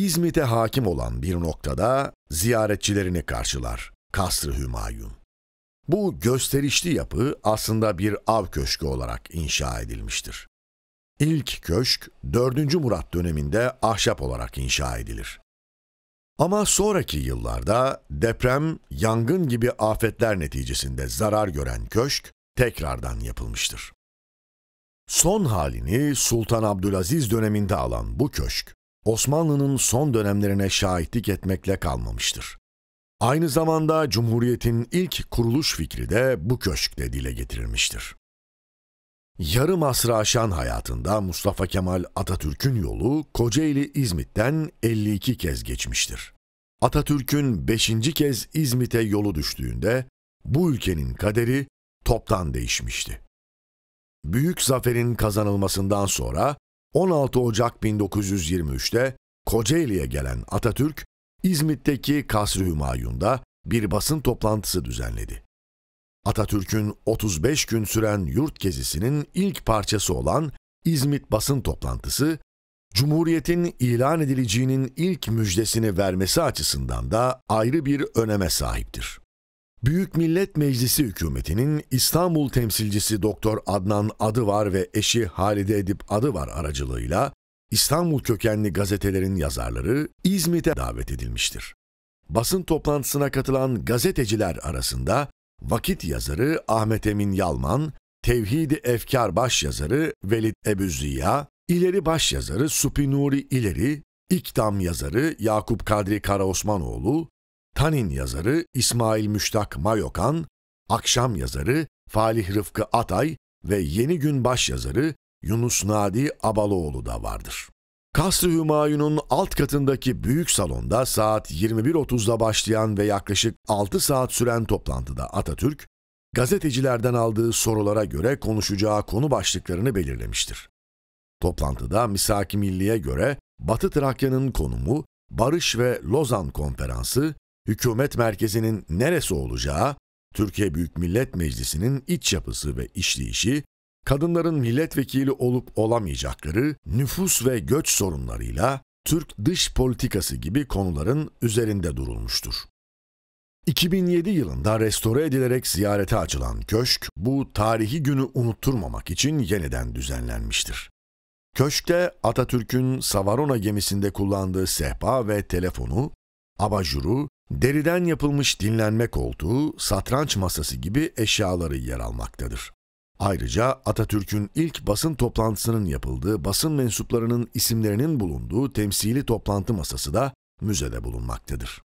İzmit'e hakim olan bir noktada ziyaretçilerini karşılar Kasr-ı Hümayun. Bu gösterişli yapı aslında bir av köşkü olarak inşa edilmiştir. İlk köşk 4. Murat döneminde ahşap olarak inşa edilir. Ama sonraki yıllarda deprem, yangın gibi afetler neticesinde zarar gören köşk tekrardan yapılmıştır. Son halini Sultan Abdülaziz döneminde alan bu köşk, Osmanlı'nın son dönemlerine şahitlik etmekle kalmamıştır. Aynı zamanda Cumhuriyet'in ilk kuruluş fikri de bu köşkte dile getirilmiştir. Yarım asrı aşan hayatında Mustafa Kemal Atatürk'ün yolu Kocaeli İzmit'ten 52 kez geçmiştir. Atatürk'ün 5. kez İzmit'e yolu düştüğünde bu ülkenin kaderi toptan değişmişti. Büyük zaferin kazanılmasından sonra 16 Ocak 1923'te Kocaeli'ye gelen Atatürk, İzmit'teki Kasr-ı Hümayun'da bir basın toplantısı düzenledi. Atatürk'ün 35 gün süren yurt gezisinin ilk parçası olan İzmit basın toplantısı, Cumhuriyet'in ilan edileceğinin ilk müjdesini vermesi açısından da ayrı bir öneme sahiptir. Büyük Millet Meclisi hükümetinin İstanbul temsilcisi Doktor Adnan Adıvar ve eşi Halide Edip Adıvar aracılığıyla İstanbul kökenli gazetelerin yazarları İzmit'e davet edilmiştir. Basın toplantısına katılan gazeteciler arasında Vakit yazarı Ahmet Emin Yalman, Tevhid-i Efkar baş yazarı Velid Ebüziya, İleri baş yazarı Supi Nuri İleri, İktam yazarı Yakup Kadri Karaosmanoğlu, Tanin yazarı İsmail Müştak Mayokan, Akşam yazarı Falih Rıfkı Atay ve Yeni Gün baş yazarı Yunus Nadi Abaloğlu da vardır. kasr Hümayun'un alt katındaki büyük salonda saat 21.30'da başlayan ve yaklaşık 6 saat süren toplantıda Atatürk, gazetecilerden aldığı sorulara göre konuşacağı konu başlıklarını belirlemiştir. Toplantıda Misaki Milli'ye göre Batı Trakya'nın konumu, Barış ve Lozan Konferansı, hükümet merkezinin neresi olacağı, Türkiye Büyük Millet Meclisi'nin iç yapısı ve işleyişi, kadınların milletvekili olup olamayacakları, nüfus ve göç sorunlarıyla Türk dış politikası gibi konuların üzerinde durulmuştur. 2007 yılında restore edilerek ziyarete açılan köşk, bu tarihi günü unutturmamak için yeniden düzenlenmiştir. Köşkte Atatürk'ün Savarona gemisinde kullandığı sehpa ve telefonu, abajuru, deriden yapılmış dinlenme koltuğu, satranç masası gibi eşyaları yer almaktadır. Ayrıca Atatürk'ün ilk basın toplantısının yapıldığı basın mensuplarının isimlerinin bulunduğu temsili toplantı masası da müzede bulunmaktadır.